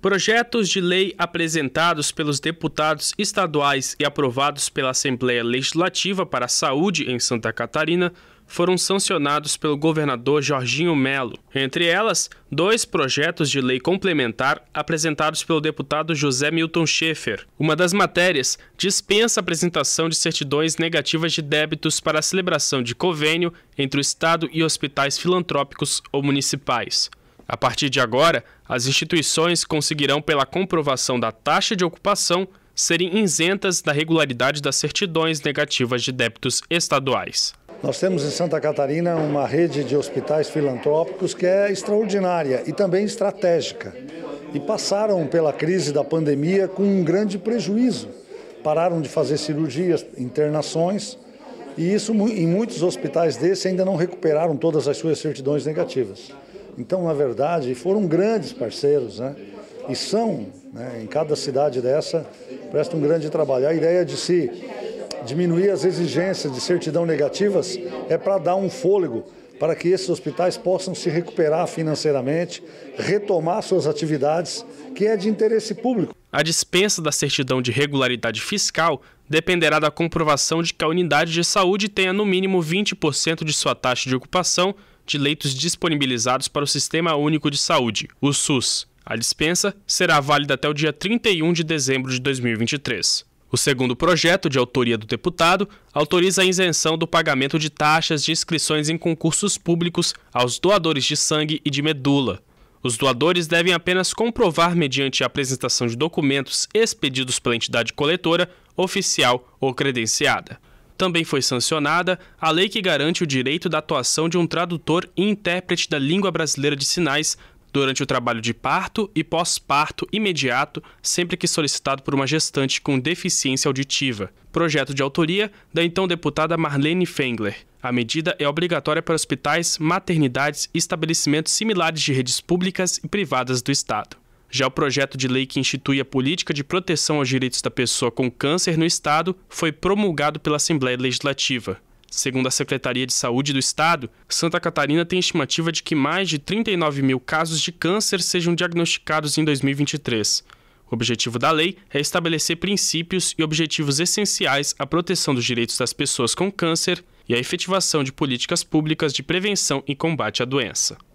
Projetos de lei apresentados pelos deputados estaduais e aprovados pela Assembleia Legislativa para a Saúde em Santa Catarina foram sancionados pelo governador Jorginho Melo. Entre elas, dois projetos de lei complementar apresentados pelo deputado José Milton Schaefer. Uma das matérias dispensa a apresentação de certidões negativas de débitos para a celebração de convênio entre o Estado e hospitais filantrópicos ou municipais. A partir de agora, as instituições conseguirão, pela comprovação da taxa de ocupação, serem isentas da regularidade das certidões negativas de débitos estaduais. Nós temos em Santa Catarina uma rede de hospitais filantrópicos que é extraordinária e também estratégica. E passaram pela crise da pandemia com um grande prejuízo. Pararam de fazer cirurgias, internações, e isso em muitos hospitais desses ainda não recuperaram todas as suas certidões negativas. Então, na verdade, foram grandes parceiros, né? E são, né, em cada cidade dessa, presta um grande trabalho. A ideia de se diminuir as exigências de certidão negativas é para dar um fôlego para que esses hospitais possam se recuperar financeiramente, retomar suas atividades, que é de interesse público. A dispensa da certidão de regularidade fiscal dependerá da comprovação de que a unidade de saúde tenha no mínimo 20% de sua taxa de ocupação de leitos disponibilizados para o Sistema Único de Saúde, o SUS. A dispensa será válida até o dia 31 de dezembro de 2023. O segundo projeto, de autoria do deputado, autoriza a isenção do pagamento de taxas de inscrições em concursos públicos aos doadores de sangue e de medula. Os doadores devem apenas comprovar, mediante a apresentação de documentos expedidos pela entidade coletora, oficial ou credenciada. Também foi sancionada a lei que garante o direito da atuação de um tradutor e intérprete da língua brasileira de sinais durante o trabalho de parto e pós-parto imediato, sempre que solicitado por uma gestante com deficiência auditiva. Projeto de autoria da então deputada Marlene Fengler. A medida é obrigatória para hospitais, maternidades e estabelecimentos similares de redes públicas e privadas do Estado. Já o projeto de lei que institui a política de proteção aos direitos da pessoa com câncer no Estado foi promulgado pela Assembleia Legislativa. Segundo a Secretaria de Saúde do Estado, Santa Catarina tem estimativa de que mais de 39 mil casos de câncer sejam diagnosticados em 2023. O objetivo da lei é estabelecer princípios e objetivos essenciais à proteção dos direitos das pessoas com câncer e à efetivação de políticas públicas de prevenção e combate à doença.